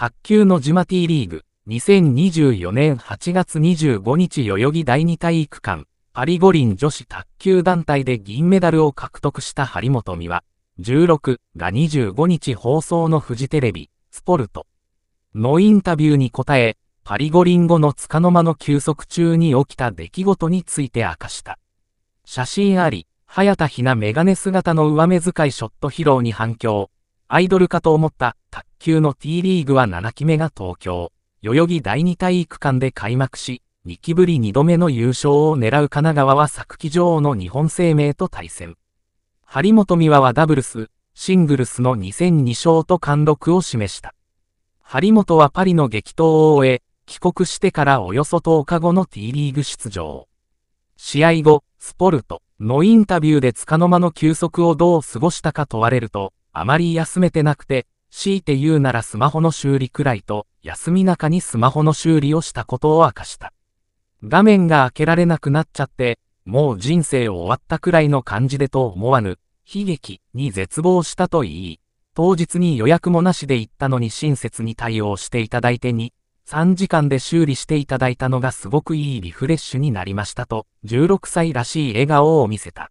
卓球のジマティリーグ、2024年8月25日代々木第二体育館、パリ五輪女子卓球団体で銀メダルを獲得した張本美和、16が25日放送のフジテレビ、スポルトのインタビューに答え、パリ五輪後の束の間の休息中に起きた出来事について明かした。写真あり、早田ひなメガネ姿の上目遣いショット披露に反響、アイドルかと思った卓級の T リーグは7期目が東京、代々木第二体育館で開幕し、2期ぶり2度目の優勝を狙う神奈川は昨季女王の日本生命と対戦。張本美和はダブルス、シングルスの2戦2勝と貫禄を示した。張本はパリの激闘を終え、帰国してからおよそ10日後の T リーグ出場。試合後、スポルトのインタビューで束の間の休息をどう過ごしたか問われると、あまり休めてなくて、強いて言うならスマホの修理くらいと、休み中にスマホの修理をしたことを明かした。画面が開けられなくなっちゃって、もう人生終わったくらいの感じでと思わぬ、悲劇に絶望したと言い、当日に予約もなしで行ったのに親切に対応していただいてに、3時間で修理していただいたのがすごくいいリフレッシュになりましたと、16歳らしい笑顔を見せた。